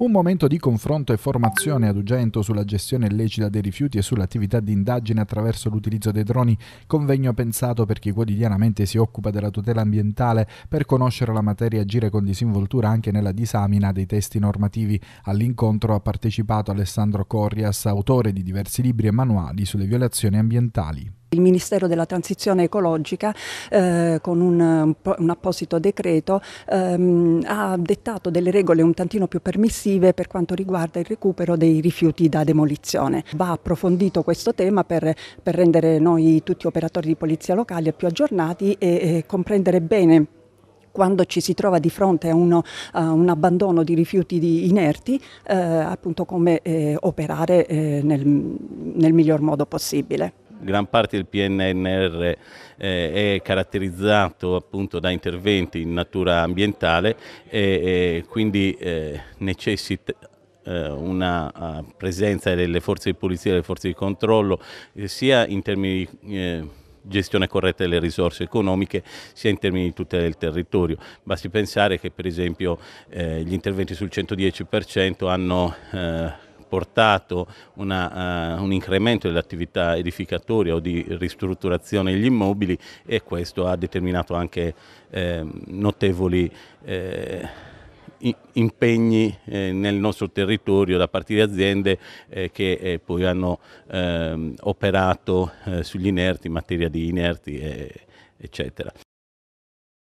Un momento di confronto e formazione ad Ugento sulla gestione illecita dei rifiuti e sull'attività di indagine attraverso l'utilizzo dei droni, convegno pensato per chi quotidianamente si occupa della tutela ambientale per conoscere la materia e agire con disinvoltura anche nella disamina dei testi normativi. All'incontro ha partecipato Alessandro Corrias, autore di diversi libri e manuali sulle violazioni ambientali. Il Ministero della Transizione Ecologica eh, con un, un, apposito decreto ehm, ha dettato delle regole un tantino più permissive per quanto riguarda il recupero dei rifiuti da demolizione. Va approfondito questo tema per, per rendere noi tutti operatori di polizia locale più aggiornati e, e comprendere bene quando ci si trova di fronte a, uno, a un abbandono di rifiuti di inerti, eh, appunto come eh, operare eh, nel, nel miglior modo possibile gran parte del PNNR eh, è caratterizzato appunto da interventi in natura ambientale e, e quindi eh, necessita eh, una eh, presenza delle forze di polizia, delle forze di controllo, eh, sia in termini di gestione corretta delle risorse economiche sia in termini di tutela del territorio. Basti pensare che per esempio gli interventi sul 110% hanno portato una, uh, un incremento dell'attività edificatoria o di ristrutturazione degli immobili e questo ha determinato anche eh, notevoli eh, impegni eh, nel nostro territorio da parte di aziende eh, che eh, poi hanno ehm, operato eh, sugli inerti, in materia di inerti, eccetera.